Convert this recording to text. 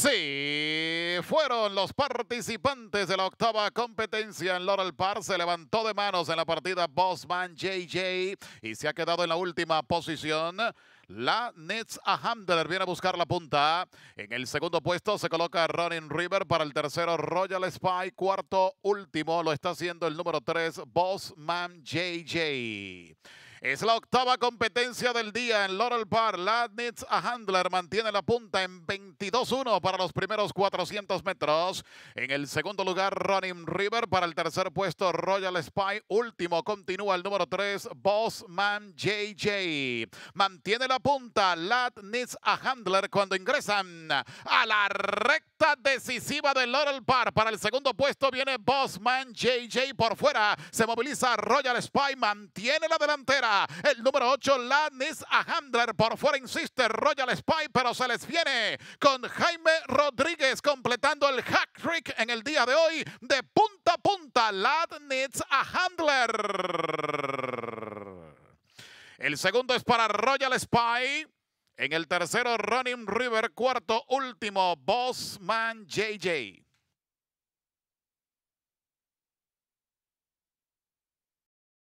Sí, fueron los participantes de la octava competencia en Laurel Park. Se levantó de manos en la partida Bossman JJ y se ha quedado en la última posición. La Nets a Handler viene a buscar la punta. En el segundo puesto se coloca Ronin River para el tercero Royal Spy. Cuarto, último, lo está haciendo el número tres Bossman JJ. Es la octava competencia del día en Laurel Park. Ladnitz a Handler mantiene la punta en 22-1 para los primeros 400 metros. En el segundo lugar, running River. Para el tercer puesto, Royal Spy. Último continúa el número 3, Bossman JJ. Mantiene la punta Ladnitz a Handler cuando ingresan a la recta decisiva de Laurel Park. Para el segundo puesto viene Bosman JJ por fuera. Se moviliza Royal Spy. Mantiene la delantera. El número 8, a Handler, Por fuera insiste Royal Spy, pero se les viene con Jaime Rodríguez completando el hack trick en el día de hoy. De punta a punta, a Handler El segundo es para Royal Spy. En el tercero, Ronin River. Cuarto, último, Bossman JJ.